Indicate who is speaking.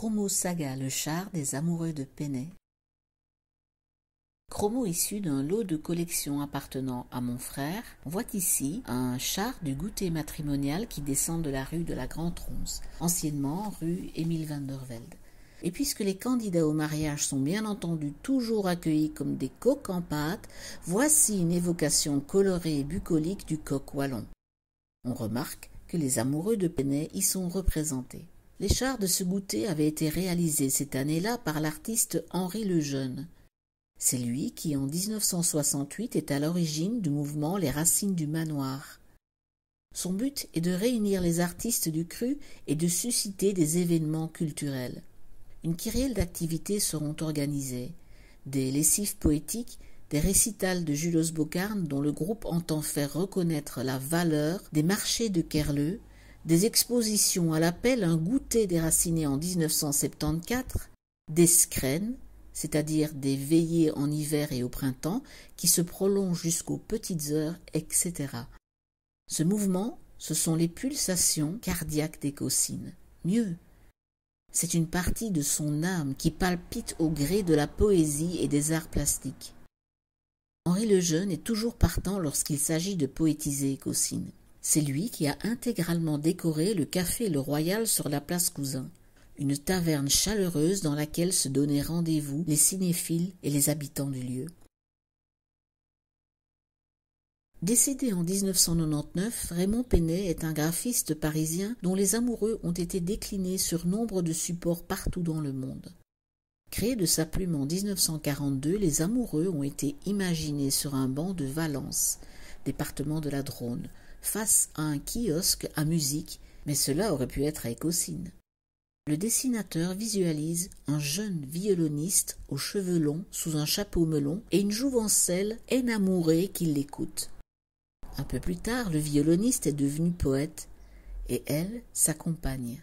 Speaker 1: Chromo Saga, le char des amoureux de pennet Chromo issu d'un lot de collection appartenant à mon frère, on voit ici un char du goûter matrimonial qui descend de la rue de la Grande Ronce, anciennement rue Émile van der Velde. Et puisque les candidats au mariage sont bien entendu toujours accueillis comme des coqs en pâte, voici une évocation colorée et bucolique du coq wallon. On remarque que les amoureux de pennet y sont représentés. Les chars de ce goûter avaient été réalisés cette année-là par l'artiste Henri Lejeune. C'est lui qui, en 1968, est à l'origine du mouvement Les Racines du Manoir. Son but est de réunir les artistes du cru et de susciter des événements culturels. Une kyrielle d'activités seront organisées des lessifs poétiques, des récitals de Jules Bocarne dont le groupe entend faire reconnaître la valeur des marchés de Kerleux, des expositions à l'appel Un goûter déraciné en 1974, des scrènes, c'est-à-dire des veillées en hiver et au printemps, qui se prolongent jusqu'aux petites heures, etc. Ce mouvement, ce sont les pulsations cardiaques des Mieux, c'est une partie de son âme qui palpite au gré de la poésie et des arts plastiques. Henri le Jeune est toujours partant lorsqu'il s'agit de poétiser Cossine. C'est lui qui a intégralement décoré le café Le Royal sur la place Cousin, une taverne chaleureuse dans laquelle se donnaient rendez-vous les cinéphiles et les habitants du lieu. Décédé en 1999, Raymond Penet est un graphiste parisien dont les amoureux ont été déclinés sur nombre de supports partout dans le monde. Créé de sa plume en 1942, les amoureux ont été imaginés sur un banc de Valence, département de la Drône face à un kiosque à musique, mais cela aurait pu être à Écosine. Le dessinateur visualise un jeune violoniste aux cheveux longs, sous un chapeau melon et une jouvencelle enamourée qui l'écoute. Un peu plus tard, le violoniste est devenu poète et elle s'accompagne.